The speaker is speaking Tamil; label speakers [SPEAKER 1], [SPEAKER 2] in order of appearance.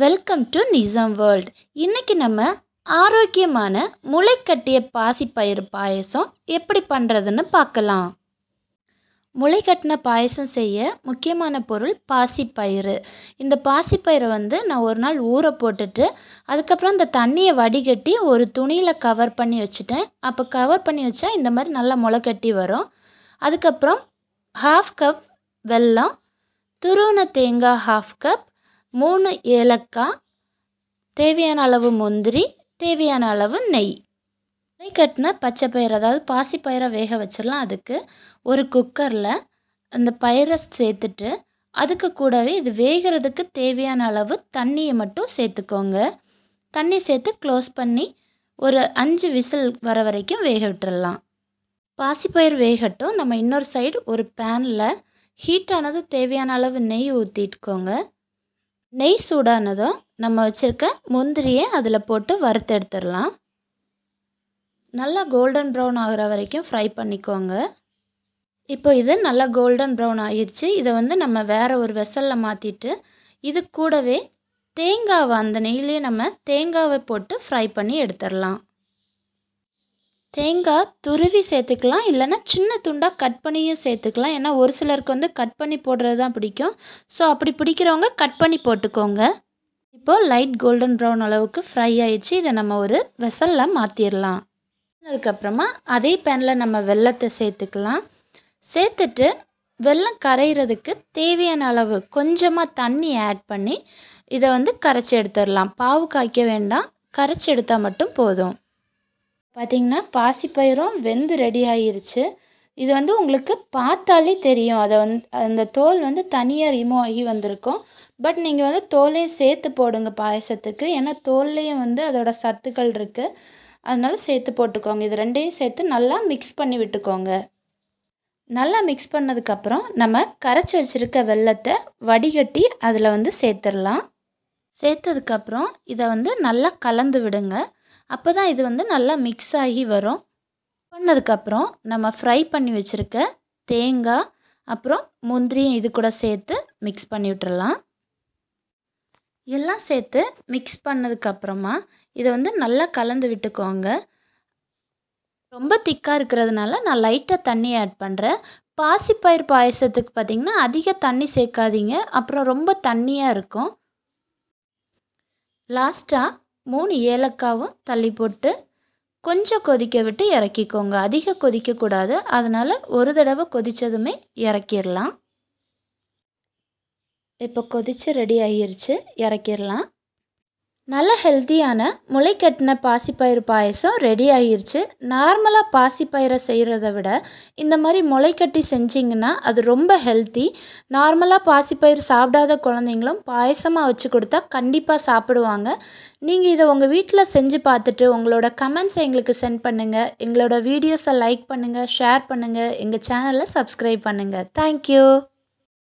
[SPEAKER 1] வெல்கம் டு நிசம் வேர்ல்ட் இன்றைக்கி நம்ம ஆரோக்கியமான முளைக்கட்டிய பாசிப்பயிறு பாயசம் எப்படி பண்ணுறதுன்னு பார்க்கலாம் முளைக்கட்டின பாயசம் செய்ய முக்கியமான பொருள் பாசிப்பயிறு இந்த பாசிப்பயிறை வந்து நான் ஒரு நாள் ஊற போட்டுட்டு அதுக்கப்புறம் இந்த தண்ணியை வடிகட்டி ஒரு துணியில் கவர் பண்ணி வச்சுட்டேன் அப்போ கவர் பண்ணி வச்சா இந்த மாதிரி நல்லா முளைக்கட்டி வரும் அதுக்கப்புறம் ஹாஃப் கப் வெல்லம் துருவன தேங்காய் ஹாஃப் கப் மூணு ஏலக்காய் தேவையான அளவு முந்திரி தேவையான அளவு நெய் நெய் கட்டின பச்சை பயிர் அதாவது பாசி பயிரை வேக வச்சிடலாம் அதுக்கு ஒரு குக்கரில் அந்த பயிரை சேர்த்துட்டு அதுக்கு கூடவே இது வேகிறதுக்கு தேவையான அளவு தண்ணியை மட்டும் சேர்த்துக்கோங்க தண்ணி சேர்த்து க்ளோஸ் பண்ணி ஒரு அஞ்சு விசில் வர வரைக்கும் வேக விட்டுடலாம் பாசிப்பயிர் வேகட்டும் நம்ம இன்னொரு சைடு ஒரு பேனில் ஹீட்டானது தேவையான அளவு நெய் ஊற்றிட்டுக்கோங்க நெய் சூடானதும் நம்ம வச்சுருக்க முந்திரியை அதில் போட்டு வறுத்தெடுத்துடலாம் நல்லா கோல்டன் ப்ரௌன் ஆகிற வரைக்கும் ஃப்ரை பண்ணிக்கோங்க இப்போ இது நல்லா கோல்டன் ப்ரௌன் ஆகிடுச்சு இதை வந்து நம்ம வேறு ஒரு வெசலில் மாற்றிட்டு இது கூடவே தேங்காவை அந்த நெய்லேயே நம்ம தேங்காவை போட்டு ஃப்ரை பண்ணி எடுத்துடலாம் தேங்காய் துருவி சேர்த்துக்கலாம் இல்லைன்னா சின்ன துண்டாக கட் பண்ணியும் சேர்த்துக்கலாம் ஏன்னா ஒரு சிலருக்கு வந்து கட் பண்ணி போடுறது தான் பிடிக்கும் ஸோ அப்படி பிடிக்கிறவங்க கட் பண்ணி போட்டுக்கோங்க இப்போது லைட் கோல்டன் ப்ரௌன் அளவுக்கு ஃப்ரை ஆயிடுச்சு இதை நம்ம ஒரு வெசலில் மாற்றிடலாம் அதுக்கப்புறமா அதே பேனில் நம்ம வெள்ளத்தை சேர்த்துக்கலாம் சேர்த்துட்டு வெள்ளம் கரைகிறதுக்கு தேவையான அளவு கொஞ்சமாக தண்ணி ஆட் பண்ணி இதை வந்து கரைச்சி எடுத்துடலாம் பாவு காய்க்க வேண்டாம் கரைச்சி எடுத்தால் மட்டும் போதும் பார்த்திங்கன்னா பாசிப்பயிரும் வெந்து ரெடி ஆகிருச்சு இது வந்து உங்களுக்கு பார்த்தாலே தெரியும் அதை வந் அந்த தோல் வந்து தனியாக ரிமூவ் ஆகி வந்திருக்கும் பட் நீங்கள் வந்து தோலையும் சேர்த்து போடுங்க பாயசத்துக்கு ஏன்னா தோல்லையும் வந்து அதோடய சத்துக்கள் இருக்குது அதனால் சேர்த்து போட்டுக்கோங்க இது ரெண்டையும் சேர்த்து நல்லா மிக்ஸ் பண்ணி விட்டுக்கோங்க நல்லா மிக்ஸ் பண்ணதுக்கப்புறம் நம்ம கரைச்சி வச்சுருக்க வெள்ளத்தை வடிகட்டி அதில் வந்து சேர்த்துடலாம் சேர்த்ததுக்கப்புறம் இதை வந்து நல்லா கலந்து விடுங்க அப்போ தான் இது வந்து நல்லா மிக்ஸ் ஆகி வரும் பண்ணதுக்கப்புறம் நம்ம ஃப்ரை பண்ணி வச்சுருக்க தேங்காய் அப்புறம் முந்திரியும் இது கூட சேர்த்து மிக்ஸ் பண்ணி விட்டுறலாம் எல்லாம் சேர்த்து மிக்ஸ் பண்ணதுக்கப்புறமா இதை வந்து நல்லா கலந்து விட்டுக்கோங்க ரொம்ப திக்காக இருக்கிறதுனால நான் லைட்டாக தண்ணி ஆட் பண்ணுறேன் பாசிப்பயிர் பாயசத்துக்கு பார்த்திங்கன்னா அதிக தண்ணி சேர்க்காதீங்க அப்புறம் ரொம்ப தண்ணியாக இருக்கும் லாஸ்ட்டாக மூணு ஏலக்காவும் தள்ளி போட்டு கொஞ்சம் கொதிக்க விட்டு இறக்கிக்கோங்க அதிக கொதிக்கக்கூடாது அதனால் ஒரு தடவை கொதித்ததுமே இறக்கிடலாம் இப்போ கொதித்து ரெடி ஆகிருச்சு இறக்கிடலாம் நல்ல ஹெல்த்தியான முளை கட்டின பாசிப்பயிறு பாயசம் ரெடி ஆகிருச்சு நார்மலாக பாசிப்பயிரை செய்கிறத விட இந்த மாதிரி முளை கட்டி செஞ்சிங்கன்னா அது ரொம்ப ஹெல்த்தி நார்மலாக பாசிப்பயிறு சாப்பிடாத குழந்தைங்களும் பாயசமாக வச்சு கொடுத்தா கண்டிப்பாக சாப்பிடுவாங்க நீங்கள் இதை உங்கள் வீட்டில் செஞ்சு பார்த்துட்டு உங்களோட கமெண்ட்ஸை எங்களுக்கு சென்ட் பண்ணுங்கள் எங்களோட வீடியோஸை லைக் பண்ணுங்கள் ஷேர் பண்ணுங்கள் எங்கள் சேனலை சப்ஸ்கிரைப் பண்ணுங்கள் தேங்க்யூ